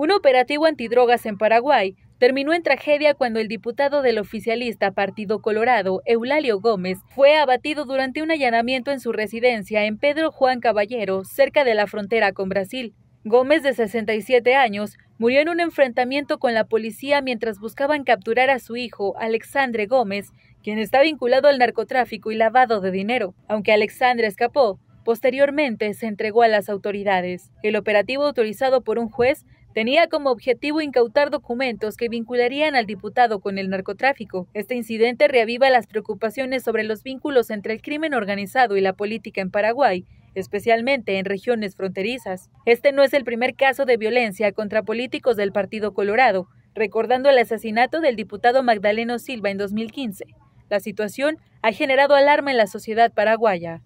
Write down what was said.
Un operativo antidrogas en Paraguay terminó en tragedia cuando el diputado del oficialista Partido Colorado, Eulalio Gómez, fue abatido durante un allanamiento en su residencia en Pedro Juan Caballero, cerca de la frontera con Brasil. Gómez, de 67 años, murió en un enfrentamiento con la policía mientras buscaban capturar a su hijo, Alexandre Gómez, quien está vinculado al narcotráfico y lavado de dinero. Aunque Alexandre escapó, posteriormente se entregó a las autoridades. El operativo autorizado por un juez Tenía como objetivo incautar documentos que vincularían al diputado con el narcotráfico. Este incidente reaviva las preocupaciones sobre los vínculos entre el crimen organizado y la política en Paraguay, especialmente en regiones fronterizas. Este no es el primer caso de violencia contra políticos del Partido Colorado, recordando el asesinato del diputado Magdaleno Silva en 2015. La situación ha generado alarma en la sociedad paraguaya.